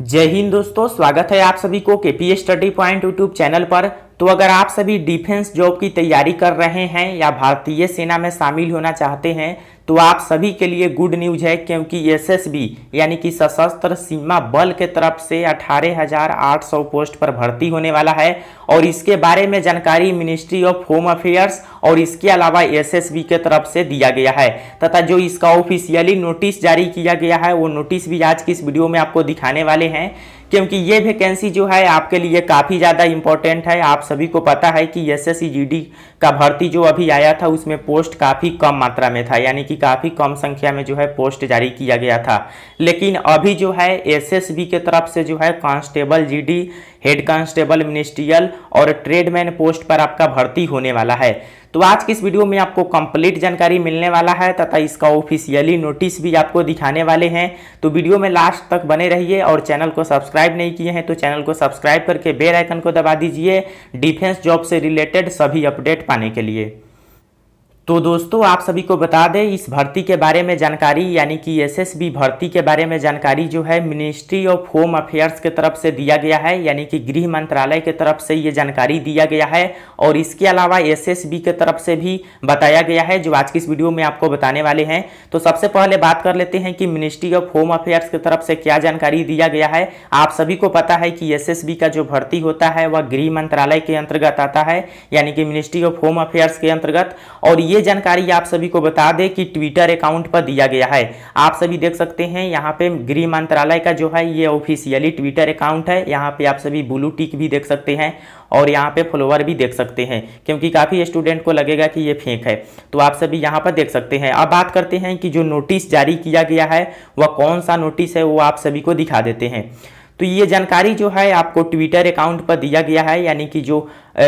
जय हिंद दोस्तों स्वागत है आप सभी को K P study point YouTube channel पर तो अगर आप सभी डिफेंस जॉब की तैयारी कर रहे हैं या भारतीय सेना में शामिल होना चाहते हैं तो आप सभी के लिए गुड न्यूज है क्योंकि एसएसबी यानी कि सशस्त्र सीमा बल के तरफ से 18,800 पोस्ट पर भर्ती होने वाला है और इसके बारे में जानकारी मिनिस्ट्री ऑफ होम अफेयर्स और इसके अलावा एसएसबी के तरफ से दिया गया है तथा जो इसका ऑफिशियली नोटिस जारी किया गया है वो नोटिस भी आज की इस वीडियो में आपको दिखाने वाले हैं क्योंकि ये वैकेंसी जो है आपके लिए काफ़ी ज़्यादा इंपॉर्टेंट है आप सभी को पता है कि एस एस e का भर्ती जो अभी आया था उसमें पोस्ट काफ़ी कम मात्रा में था यानी कि की काफ़ी कम संख्या में जो है पोस्ट जारी किया गया था लेकिन अभी जो है एसएसबी के तरफ से जो है constable GD head constable ministerial और ट्रेडमैन पोस्ट पर आपका भर्ती होने वाला है तो आज की इस वीडियो में आपको कंप्लीट जानकारी मिलने वाला है तथा इसका ऑफिशियली नोटिस भी आपको दिखाने वाले हैं तो वीडियो में लास्ट तक बने रहिए और चैनल को सब्सक्राइब नहीं किए हैं तो चैनल को सब्सक्राइब करके बेल आइकन को दबा दीजिए डिफेंस जॉब से रिलेटेड सभी अपडेट पाने के लिए तो दोस्तों आप सभी को बता दें इस भर्ती के बारे में जानकारी यानी कि एसएसबी भर्ती के बारे में जानकारी जो है मिनिस्ट्री ऑफ होम अफेयर्स के तरफ से दिया गया है यानी कि गृह मंत्रालय के तरफ से ये जानकारी दिया गया है और इसके अलावा एसएसबी के तरफ से भी बताया गया है जो आज की इस वीडियो में आपको बताने वाले हैं तो सबसे पहले बात कर लेते हैं कि मिनिस्ट्री ऑफ होम अफेयर्स की तरफ से क्या जानकारी दिया गया है आप सभी को पता है कि एस का जो भर्ती होता है वह गृह मंत्रालय के अंतर्गत आता है यानी कि मिनिस्ट्री ऑफ होम अफेयर्स के अंतर्गत और ये ये जानकारी आप सभी को बता दें कि ट्विटर अकाउंट पर दिया गया है आप सभी देख सकते हैं यहाँ पे गृह मंत्रालय का जो है ये ऑफिशियली ट्विटर अकाउंट है यहाँ पे आप सभी ब्लू टिक भी देख सकते हैं और यहाँ पे फॉलोवर भी देख सकते हैं क्योंकि काफ़ी स्टूडेंट को लगेगा कि ये फेंक है तो आप सभी यहाँ पर देख सकते हैं अब बात करते हैं कि जो नोटिस जारी किया गया है वह कौन सा नोटिस है वो आप सभी को दिखा देते हैं तो ये जानकारी जो है आपको ट्विटर अकाउंट पर दिया गया है यानी कि जो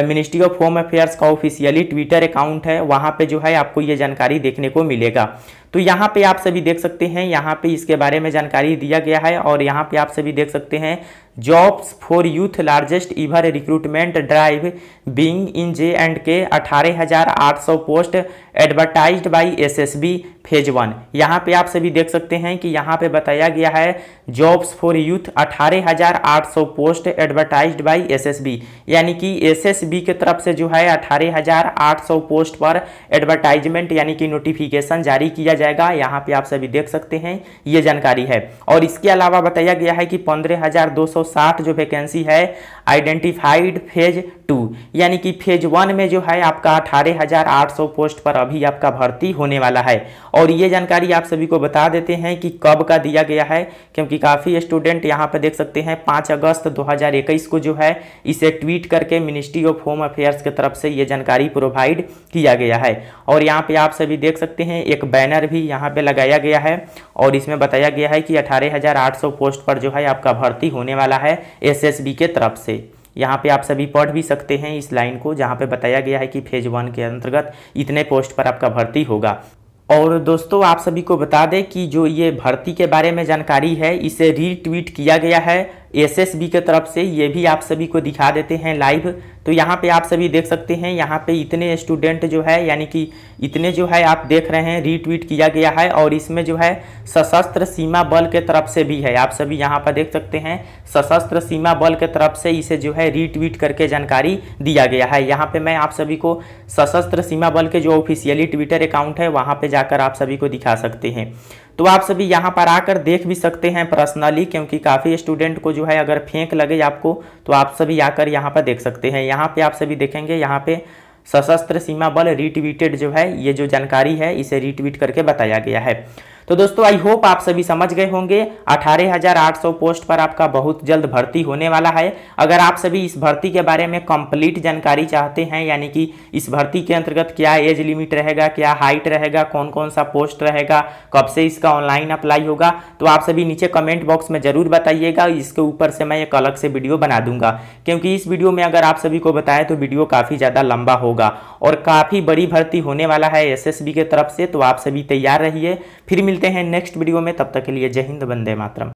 मिनिस्ट्री ऑफ होम अफेयर्स का ऑफिशियली ट्विटर अकाउंट है वहाँ पे जो है आपको ये जानकारी देखने को मिलेगा तो यहाँ पे आप सभी देख सकते हैं यहाँ पे इसके बारे में जानकारी दिया गया है और यहाँ पे आप सभी देख सकते हैं jobs for youth largest ever recruitment drive being in J and K 18,800 post S S SSB phase one यहाँ पे आप सभी देख सकते हैं कि यहाँ पे बताया गया है jobs for youth 18,800 post S S SSB यानी कि एसएसबी के तरफ से जो है 18,800 पोस्ट पर एडवर्टाइजमेंट यानी कि नोटिफिकेशन जारी किया जाएगा यहाँ पे आप सभी देख सकते हैं ये जानकारी है और इसके अलावा बताया गया है कि पंद्रह जो वैकेंसी है आइडेंटिफाइड फेज टू यानी कि फेज वन में जो है आपका अठारह हज़ार आठ सौ पोस्ट पर अभी आपका भर्ती होने वाला है और ये जानकारी आप सभी को बता देते हैं कि कब का दिया गया है क्योंकि काफ़ी स्टूडेंट यहाँ पर देख सकते हैं पाँच अगस्त दो को जो है इसे ट्वीट करके मिनिस्ट्री ऑफ होम अफेयर्स की तरफ से ये जानकारी प्रोवाइड किया गया है और यहाँ पे आप सभी देख सकते हैं एक बैनर भी यहाँ पे लगाया गया है और इसमें बताया गया है कि 18,800 पोस्ट पर जो है आपका भर्ती होने वाला है एसएसबी के तरफ से यहाँ पे आप सभी पढ़ भी सकते हैं इस लाइन को जहाँ पे बताया गया है कि फेज वन के अंतर्गत इतने पोस्ट पर आपका भर्ती होगा और दोस्तों आप सभी को बता दें कि जो ये भर्ती के बारे में जानकारी है इसे रीट्वीट किया गया है एसएसबी के तरफ से ये भी आप सभी को दिखा देते हैं लाइव तो यहाँ पे आप सभी देख सकते हैं यहाँ पे इतने स्टूडेंट जो है यानी कि इतने जो है आप देख रहे हैं रीट्वीट किया गया है और इसमें जो है सशस्त्र सीमा बल के तरफ से भी है आप सभी यहाँ पर देख सकते हैं सशस्त्र सीमा बल के तरफ से इसे जो है रीट्वीट करके जानकारी दिया गया है यहाँ पर मैं आप सभी को सशस्त्र सीमा बल के जो ऑफिशियली ट्विटर अकाउंट है वहाँ पर जाकर आप सभी को दिखा सकते हैं तो आप सभी यहाँ पर आकर देख भी सकते हैं पर्सनली क्योंकि काफ़ी स्टूडेंट को जो है अगर फेंक लगे आपको तो आप सभी आकर यहाँ पर देख सकते हैं यहाँ पे आप सभी देखेंगे यहाँ पे सशस्त्र सीमा बल रिट्वीटेड जो है ये जो जानकारी है इसे रिट्वीट करके बताया गया है तो दोस्तों आई होप आप सभी समझ गए होंगे 18,800 पोस्ट पर आपका बहुत जल्द भर्ती होने वाला है अगर आप सभी इस भर्ती के बारे में कंप्लीट जानकारी चाहते हैं यानी कि इस भर्ती के अंतर्गत क्या एज लिमिट रहेगा क्या हाइट रहेगा कौन कौन सा पोस्ट रहेगा कब से इसका ऑनलाइन अप्लाई होगा तो आप सभी नीचे कमेंट बॉक्स में ज़रूर बताइएगा इसके ऊपर से मैं एक अलग से वीडियो बना दूंगा क्योंकि इस वीडियो में अगर आप सभी को बताएं तो वीडियो काफ़ी ज़्यादा लंबा होगा और काफ़ी बड़ी भर्ती होने वाला है एस के तरफ से तो आप सभी तैयार रहिए फिर मिल मिलते हैं नेक्स्ट वीडियो में तब तक के लिए जय हिंद बंदे मातरम